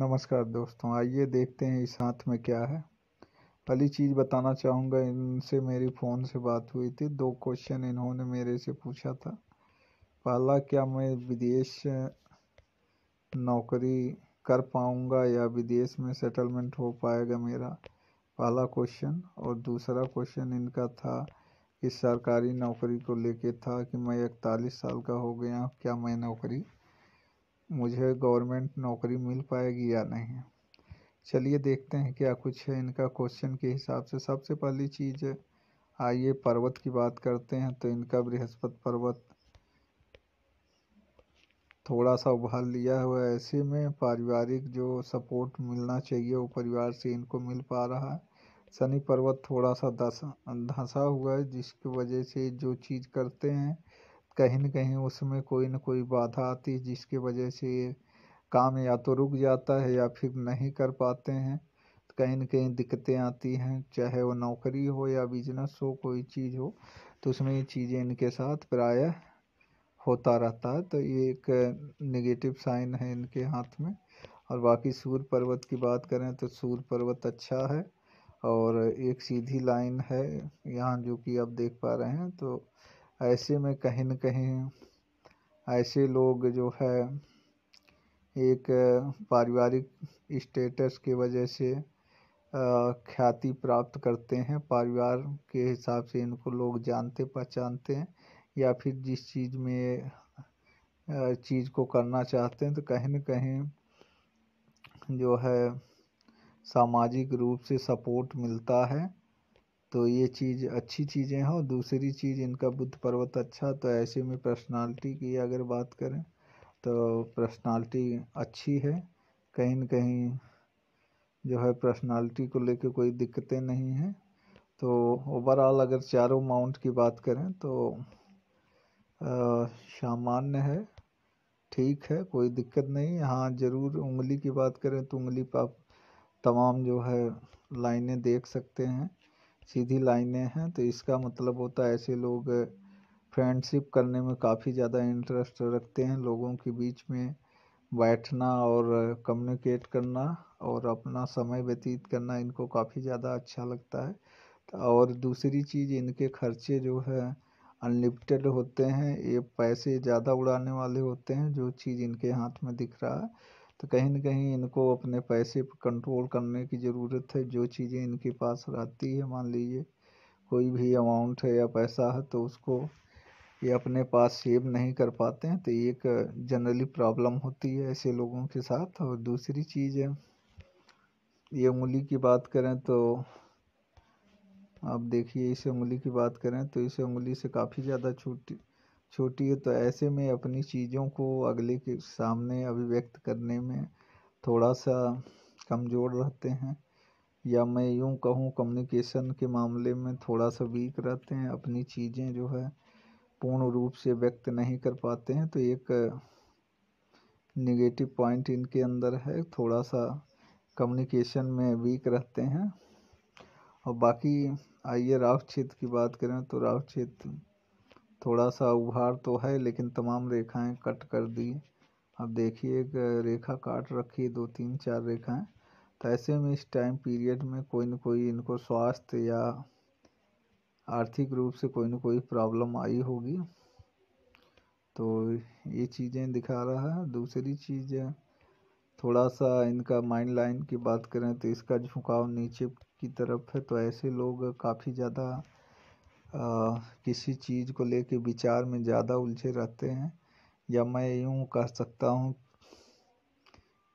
नमस्कार दोस्तों आइए देखते हैं इस हाथ में क्या है पहली चीज़ बताना चाहूँगा इनसे मेरी फ़ोन से बात हुई थी दो क्वेश्चन इन्होंने मेरे से पूछा था पहला क्या मैं विदेश नौकरी कर पाऊँगा या विदेश में सेटलमेंट हो पाएगा मेरा पहला क्वेश्चन और दूसरा क्वेश्चन इनका था कि सरकारी नौकरी को लेके था कि मैं इकतालीस साल का हो गया क्या मैं नौकरी मुझे गवर्नमेंट नौकरी मिल पाएगी या नहीं चलिए देखते हैं क्या कुछ है इनका क्वेश्चन के हिसाब से सबसे पहली चीज़ है आइए पर्वत की बात करते हैं तो इनका बृहस्पति पर्वत थोड़ा सा उभार लिया हुआ है ऐसे में पारिवारिक जो सपोर्ट मिलना चाहिए वो परिवार से इनको मिल पा रहा है शनि पर्वत थोड़ा सा धंसा हुआ है जिसकी वजह से जो चीज़ करते हैं कहीं न कहीं उसमें कोई न कोई बाधा आती है जिसकी वजह से ये काम या तो रुक जाता है या फिर नहीं कर पाते हैं तो कहीं न कहीं दिक्कतें आती हैं चाहे वो नौकरी हो या बिजनेस हो कोई चीज़ हो तो उसमें ये चीज़ें इनके साथ प्रायः होता रहता है तो ये एक नेगेटिव साइन है इनके हाथ में और बाकी सूर्य पर्वत की बात करें तो सूर्य पर्वत अच्छा है और एक सीधी लाइन है यहाँ जो कि आप देख पा रहे हैं तो ऐसे में कहीं न कहीं ऐसे लोग जो है एक पारिवारिक स्टेटस के वजह से ख्याति प्राप्त करते हैं परिवार के हिसाब से इनको लोग जानते पहचानते हैं या फिर जिस चीज़ में चीज़ को करना चाहते हैं तो कहीं न कहीं जो है सामाजिक रूप से सपोर्ट मिलता है तो ये चीज़ अच्छी चीज़ें हैं और दूसरी चीज़ इनका बुद्ध पर्वत अच्छा तो ऐसे में पर्सनालिटी की अगर बात करें तो पर्सनालिटी अच्छी है कहीं न कहीं जो है पर्सनालिटी को लेके कोई दिक्कतें नहीं हैं तो ओवरऑल अगर चारों माउंट की बात करें तो सामान्य है ठीक है कोई दिक्कत नहीं हाँ ज़रूर उंगली की बात करें तो उंगली पर आप तमाम जो है लाइनें देख सकते हैं सीधी लाइनें हैं तो इसका मतलब होता है ऐसे लोग फ्रेंडशिप करने में काफ़ी ज़्यादा इंटरेस्ट रखते हैं लोगों के बीच में बैठना और कम्युनिकेट करना और अपना समय व्यतीत करना इनको काफ़ी ज़्यादा अच्छा लगता है तो और दूसरी चीज़ इनके खर्चे जो है अनलिमिटेड होते हैं ये पैसे ज़्यादा उड़ाने वाले होते हैं जो चीज़ इनके हाथ में दिख रहा है तो कहीं ना कहीं इनको अपने पैसे पर कंट्रोल करने की ज़रूरत है जो चीज़ें इनके पास रहती है मान लीजिए कोई भी अमाउंट है या पैसा है तो उसको ये अपने पास सेव नहीं कर पाते हैं तो एक जनरली प्रॉब्लम होती है ऐसे लोगों के साथ और दूसरी चीज़ है ये उंगली की बात करें तो आप देखिए इस उंगली की बात करें तो इस उंगली से काफ़ी ज़्यादा छूटी छोटी है तो ऐसे में अपनी चीज़ों को अगले के सामने अभिव्यक्त करने में थोड़ा सा कमज़ोर रहते हैं या मैं यूँ कहूँ कम्युनिकेशन के मामले में थोड़ा सा वीक रहते हैं अपनी चीज़ें जो है पूर्ण रूप से व्यक्त नहीं कर पाते हैं तो एक निगेटिव पॉइंट इनके अंदर है थोड़ा सा कम्युनिकेशन में वीक रहते हैं और बाकी आइए राव क्षेत्र की बात करें तो राव क्षेत्र थोड़ा सा उभार तो है लेकिन तमाम रेखाएं कट कर दी अब देखिए एक रेखा काट रखी दो तीन चार रेखाएं तो ऐसे में इस टाइम पीरियड में कोई ना कोई इनको स्वास्थ्य या आर्थिक रूप से कोई ना कोई प्रॉब्लम आई होगी तो ये चीज़ें दिखा रहा है दूसरी चीज़ थोड़ा सा इनका माइंड लाइन की बात करें तो इसका झुकाव नीचे की तरफ है तो ऐसे लोग काफ़ी ज़्यादा किसी चीज़ को लेके विचार में ज़्यादा उलझे रहते हैं या मैं यूँ कह सकता हूँ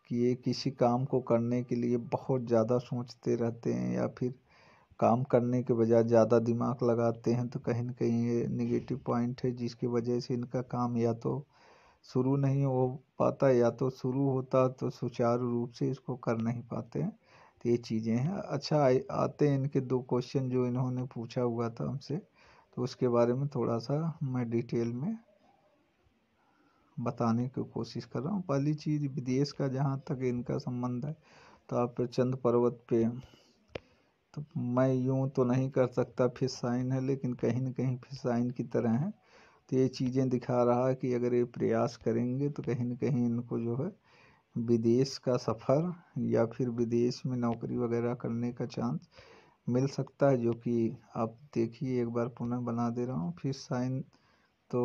कि ये किसी काम को करने के लिए बहुत ज़्यादा सोचते रहते हैं या फिर काम करने के बजाय ज़्यादा दिमाग लगाते हैं तो कहीं ना कहीं ये निगेटिव पॉइंट है जिसकी वजह से इनका काम या तो शुरू नहीं हो पाता या तो शुरू होता तो सुचारू रूप से इसको कर नहीं पाते हैं तो ये चीज़ें हैं अच्छा आते हैं इनके दो क्वेश्चन जो इन्होंने पूछा हुआ था हमसे तो उसके बारे में थोड़ा सा मैं डिटेल में बताने की कोशिश कर रहा हूँ पहली चीज़ विदेश का जहाँ तक इनका संबंध है तो आप चंद पर्वत पे तो मैं यूँ तो नहीं कर सकता फिर साइन है लेकिन कहीं ना कहीं फिर साइन की तरह है तो ये चीज़ें दिखा रहा है कि अगर ये प्रयास करेंगे तो कहीं ना कहीं इनको जो है विदेश का सफ़र या फिर विदेश में नौकरी वगैरह करने का चांस मिल सकता है जो कि आप देखिए एक बार पुनः बना दे रहा हूँ फिर साइन तो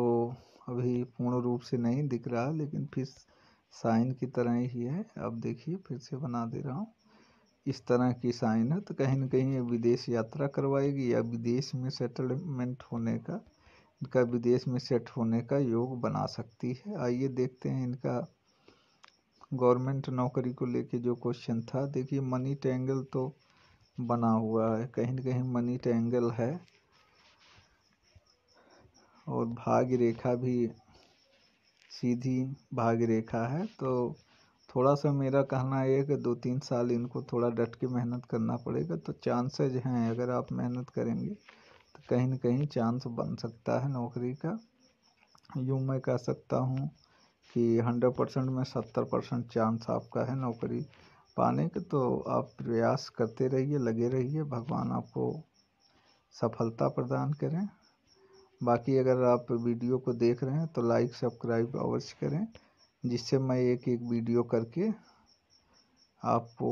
अभी पूर्ण रूप से नहीं दिख रहा है लेकिन फिर साइन की तरह ही है अब देखिए फिर से बना दे रहा हूँ इस तरह की साइन है तो कहीं ना कहीं विदेश यात्रा करवाएगी या विदेश में सेटलमेंट होने का इनका विदेश में सेट होने का योग बना सकती है आइए देखते हैं इनका गवर्नमेंट नौकरी को लेके जो क्वेश्चन था देखिए मनी ट्रायंगल तो बना हुआ है कहीं ना कहीं मनी ट्रायंगल है और भाग रेखा भी सीधी भाग रेखा है तो थोड़ा सा मेरा कहना है कि दो तीन साल इनको थोड़ा डट के मेहनत करना पड़ेगा तो चांसेज हैं अगर आप मेहनत करेंगे तो कहीं ना कहीं चांस बन सकता है नौकरी का यूँ मैं कह सकता हूँ कि हंड्रेड परसेंट में सत्तर परसेंट चांस आपका है नौकरी पाने के तो आप प्रयास करते रहिए लगे रहिए भगवान आपको सफलता प्रदान करें बाकी अगर आप वीडियो को देख रहे हैं तो लाइक सब्सक्राइब अवश्य करें जिससे मैं एक एक वीडियो करके आपको